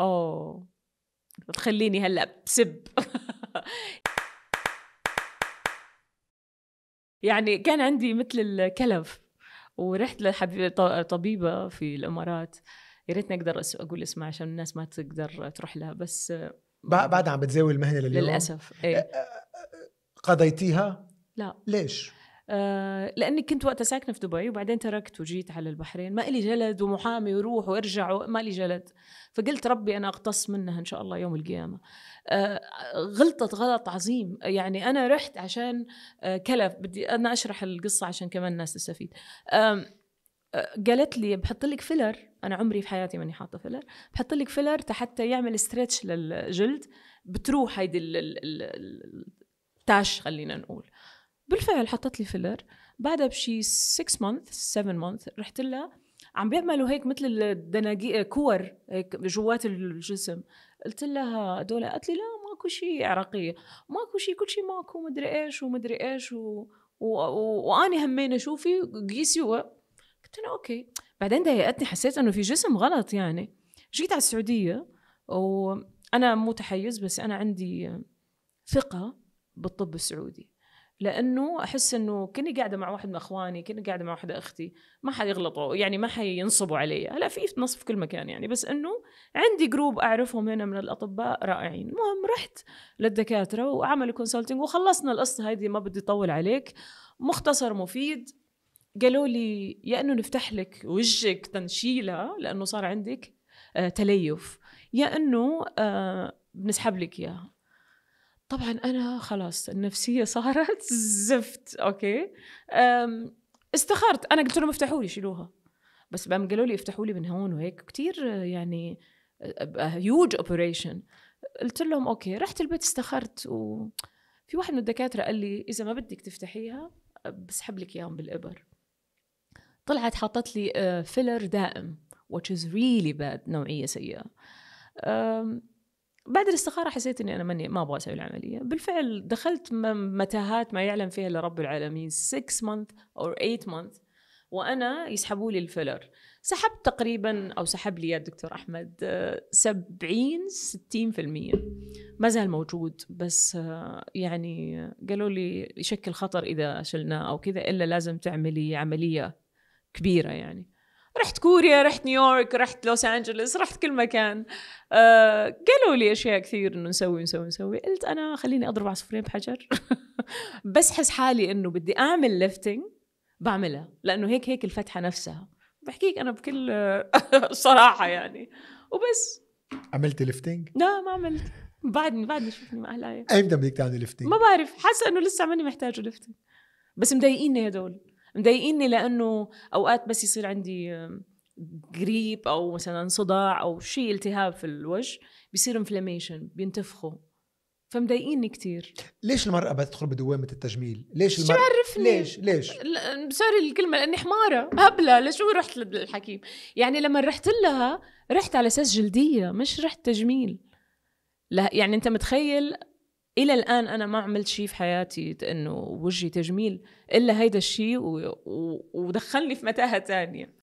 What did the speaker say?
اوه تخليني هلا بسب يعني كان عندي مثل الكلف ورحت لحبيبه طبيبه في الامارات يا ريتني أقدر اقول اسمها عشان الناس ما تقدر تروح لها بس بعد عم بتزاوي المهنه لليوم للاسف إيه؟ قضيتيها؟ لا ليش؟ آه، لاني كنت وقتها ساكنه في دبي وبعدين تركت وجيت على البحرين ما لي جلد ومحامي وروح وارجع ما لي جلد فقلت ربي انا اقتص منها ان شاء الله يوم القيامه آه، غلطه غلطت غلط عظيم يعني انا رحت عشان آه، كلف بدي انا اشرح القصه عشان كمان الناس تستفيد قالت لي بحط لك فيلر انا عمري في حياتي ماني حاطه فيلر بحط لك فيلر حتى يعمل ستريتش للجلد بتروح هيدي التاش خلينا نقول بالفعل حطت لي فيلر بعدها بشي 6 مانث 7 مانث رحت لها عم بيعملوا هيك مثل الدناقير كور هيك جوات الجسم قلت لها هدول قالت لي لا ماكو شيء عراقيه ماكو شيء كل شيء ماكو مدري ايش ومدري ايش و... و... و... واني همينه شوفي قيسي و... قلت لها اوكي بعدين ضايقتني حسيت انه في جسم غلط يعني جيت على السعوديه وانا مو تحيز بس انا عندي ثقه بالطب السعودي لانه احس انه كني قاعده مع واحد من اخواني كني قاعده مع واحده اختي ما حيغلطوا يعني ما حينصبوا علي هلا في نصب في كل مكان يعني بس انه عندي جروب اعرفهم هنا من الاطباء رائعين المهم رحت للدكاتره وعملوا كونسلتنج وخلصنا القصه هذه ما بدي اطول عليك مختصر مفيد قالوا لي يا انه نفتح لك وجهك تنشيلها لانه صار عندك آه، تليف يا انه آه، بنسحب لك اياها طبعا انا خلاص النفسيه صارت زفت اوكي استخرت انا قلت لهم افتحوا لي شيلوها بس بقى قالوا لي افتحوا لي من هون وهيك كثير يعني هيوج اوبريشن قلت لهم اوكي رحت البيت استخرت وفي واحد من الدكاتره قال لي اذا ما بدك تفتحيها بسحب لك اياهم بالابر طلعت حطت لي فيلر دائم which is really bad نوعيه سيئه بعد الاستخاره حسيت اني انا ماني ما ابغى اسوي العمليه بالفعل دخلت متاهات ما يعلم فيها الا رب العالمين 6 مانث او 8 مانث وانا يسحبوا لي الفيلر سحبت تقريبا او سحب لي يا دكتور احمد 70 آه، 60% ما زال موجود بس آه، يعني آه، قالوا لي يشكل خطر اذا شلناه او كذا الا لازم تعملي عمليه كبيره يعني رحت كوريا رحت نيويورك رحت لوس انجلوس رحت كل مكان آه قالوا لي اشياء كثير انه نسوي نسوي نسوي قلت انا خليني اضرب عصفورين بحجر بس حس حالي انه بدي اعمل ليفتنج بعملها لانه هيك هيك الفتحه نفسها بحكيك انا بكل صراحه يعني وبس عملت ليفتنج؟ لا ما عملت بعدني بعدني شفتني مع اهلي ايمتى بدك تعملي ليفتنج؟ ما بعرف حاسه انه لسه ماني محتاجه ليفتنج بس مضايقيني هدول مضايقيني لانه اوقات بس يصير عندي قريب او مثلا صداع او شيء التهاب في الوجه بيصير انفلاميشن بينتفخوا فمضايقيني كتير ليش المرأة بتدخل بدوامة التجميل؟ ليش المرأة؟ شو عرفني؟ ليش؟ ليش؟ سوري الكلمة لأني حمارة هبلة لشو رحت للحكيم؟ يعني لما رحت لها رحت على أساس جلدية مش رحت تجميل لا يعني أنت متخيل الى الان انا ما عملت شيء في حياتي انه وجهي تجميل الا هيدا الشيء و... و... ودخلني في متاهه ثانيه